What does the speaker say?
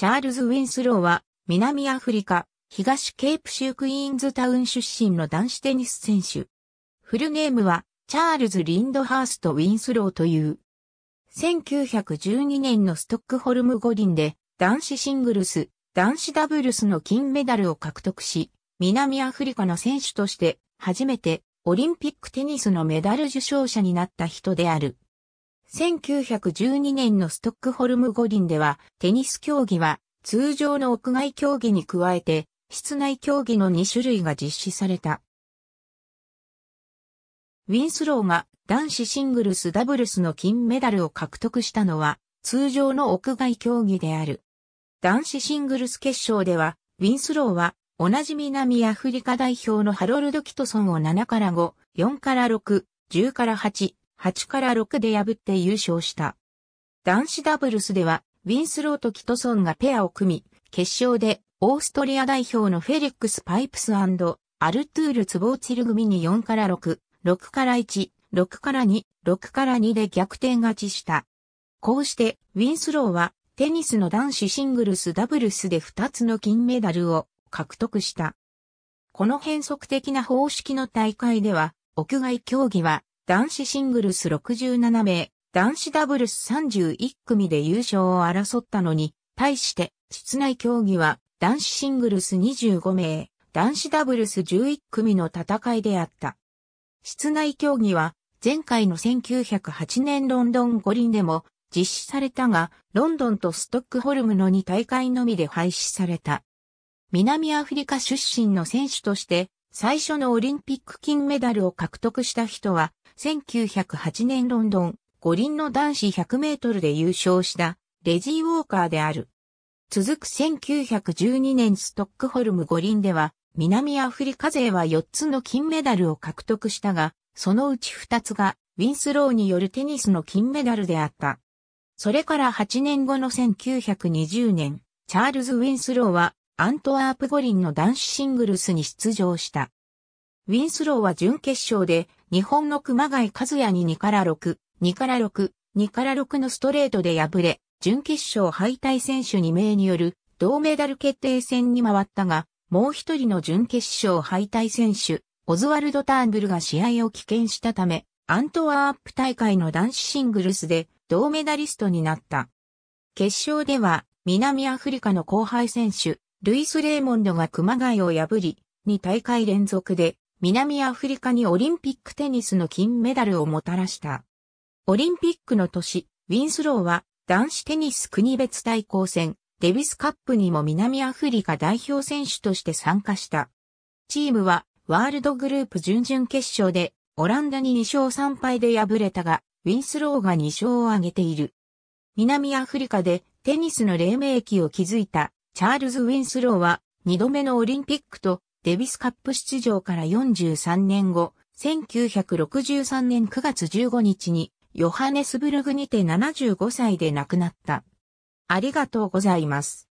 チャールズ・ウィンスローは、南アフリカ、東ケープ州クイーンズタウン出身の男子テニス選手。フルネームは、チャールズ・リンドハースト・ウィンスローという。1912年のストックホルム五輪で、男子シングルス、男子ダブルスの金メダルを獲得し、南アフリカの選手として、初めて、オリンピックテニスのメダル受賞者になった人である。1912年のストックホルム五輪では、テニス競技は通常の屋外競技に加えて、室内競技の2種類が実施された。ウィンスローが男子シングルスダブルスの金メダルを獲得したのは通常の屋外競技である。男子シングルス決勝では、ウィンスローは同じ南アフリカ代表のハロルド・キトソンを7から5、4から6、10から8、8から6で破って優勝した。男子ダブルスでは、ウィンスローとキトソンがペアを組み、決勝でオーストリア代表のフェリックス・パイプスアルトゥール・ツボーツィル組に4から6、6から1、6から2、6から2で逆転勝ちした。こうして、ウィンスローは、テニスの男子シングルスダブルスで2つの金メダルを獲得した。この変則的な方式の大会では、屋外競技は男子シングルス67名、男子ダブルス31組で優勝を争ったのに、対して、室内競技は男子シングルス25名、男子ダブルス11組の戦いであった。室内競技は前回の1908年ロンドン五輪でも実施されたが、ロンドンとストックホルムの2大会のみで廃止された。南アフリカ出身の選手として最初のオリンピック金メダルを獲得した人は、1908年ロンドン、五輪の男子100メートルで優勝したレジー・ウォーカーである。続く1912年ストックホルム五輪では、南アフリカ勢は4つの金メダルを獲得したが、そのうち2つがウィンスローによるテニスの金メダルであった。それから8年後の1920年、チャールズ・ウィンスローはアントワープ五輪の男子シングルスに出場した。ウィンスローは準決勝で日本の熊谷和也に2から6、2から6、2から6のストレートで敗れ、準決勝敗退選手2名による銅メダル決定戦に回ったが、もう一人の準決勝敗退選手、オズワルド・ターンブルが試合を棄権したため、アントワープ大会の男子シングルスで銅メダリストになった。決勝では、南アフリカの後輩選手、ルイス・レーモンドが熊谷を破り、2大会連続で南アフリカにオリンピックテニスの金メダルをもたらした。オリンピックの年、ウィンスローは男子テニス国別対抗戦、デビスカップにも南アフリカ代表選手として参加した。チームはワールドグループ準々決勝でオランダに2勝3敗で敗れたが、ウィンスローが2勝を挙げている。南アフリカでテニスの黎明期を築いたチャールズ・ウィンスローは2度目のオリンピックとデビスカップ出場から43年後、1963年9月15日にヨハネスブルグにて75歳で亡くなった。ありがとうございます。